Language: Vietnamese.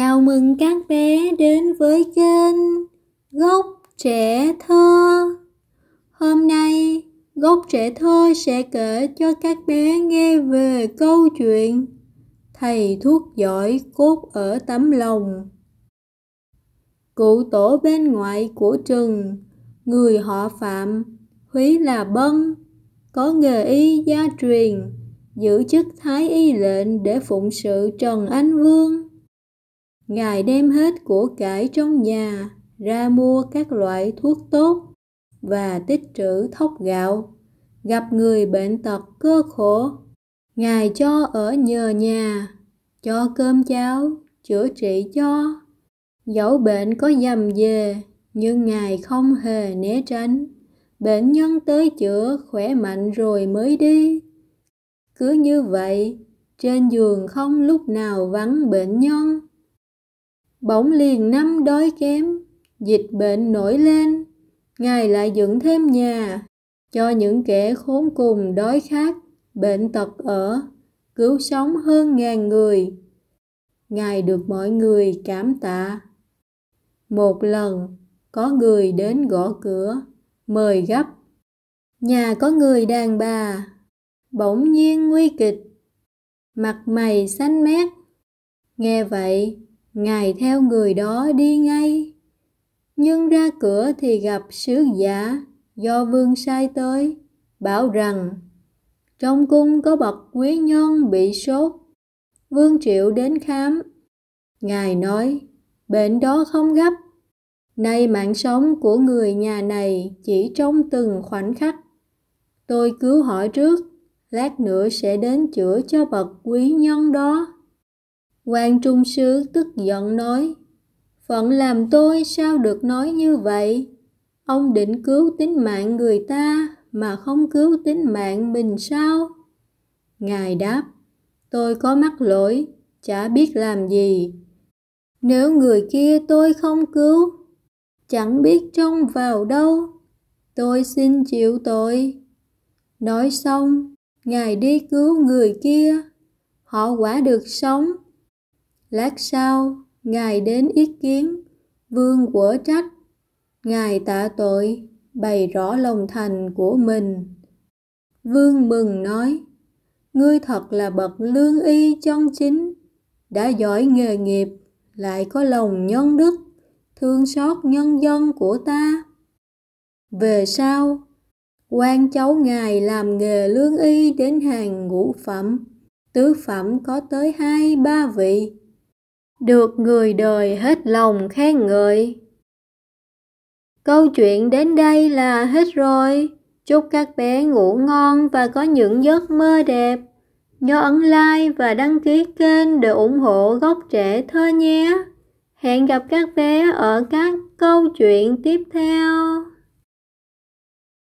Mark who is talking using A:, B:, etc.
A: Chào mừng các bé đến với kênh Gốc Trẻ Thơ. Hôm nay, Gốc Trẻ Thơ sẽ kể cho các bé nghe về câu chuyện Thầy thuốc giỏi cốt ở tấm lòng. Cụ tổ bên ngoại của Trừng, người họ Phạm, Húy là Bân, có nghề y gia truyền, giữ chức thái y lệnh để phụng sự Trần Anh Vương Ngài đem hết của cải trong nhà ra mua các loại thuốc tốt và tích trữ thóc gạo. Gặp người bệnh tật cơ khổ, Ngài cho ở nhờ nhà, cho cơm cháo, chữa trị cho. Dẫu bệnh có dầm về, nhưng Ngài không hề né tránh. Bệnh nhân tới chữa khỏe mạnh rồi mới đi. Cứ như vậy, trên giường không lúc nào vắng bệnh nhân bỗng liền năm đói kém dịch bệnh nổi lên ngài lại dựng thêm nhà cho những kẻ khốn cùng đói khát bệnh tật ở cứu sống hơn ngàn người ngài được mọi người cảm tạ một lần có người đến gõ cửa mời gấp nhà có người đàn bà bỗng nhiên nguy kịch mặt mày xanh mét nghe vậy ngài theo người đó đi ngay nhưng ra cửa thì gặp sứ giả do vương sai tới bảo rằng trong cung có bậc quý nhân bị sốt vương triệu đến khám ngài nói bệnh đó không gấp nay mạng sống của người nhà này chỉ trong từng khoảnh khắc tôi cứu hỏi trước lát nữa sẽ đến chữa cho bậc quý nhân đó quan trung sứ tức giận nói phận làm tôi sao được nói như vậy ông định cứu tính mạng người ta mà không cứu tính mạng mình sao ngài đáp tôi có mắc lỗi chả biết làm gì nếu người kia tôi không cứu chẳng biết trông vào đâu tôi xin chịu tội nói xong ngài đi cứu người kia họ quả được sống lát sau ngài đến ý kiến vương của trách ngài tạ tội bày rõ lòng thành của mình vương mừng nói ngươi thật là bậc lương y chân chính đã giỏi nghề nghiệp lại có lòng nhân đức thương xót nhân dân của ta về sau quan cháu ngài làm nghề lương y đến hàng ngũ phẩm tứ phẩm có tới hai ba vị được người đời hết lòng khen ngợi. Câu chuyện đến đây là hết rồi. Chúc các bé ngủ ngon và có những giấc mơ đẹp. Nhớ ấn like và đăng ký kênh để ủng hộ góc trẻ thơ nhé. Hẹn gặp các bé ở các câu chuyện tiếp theo.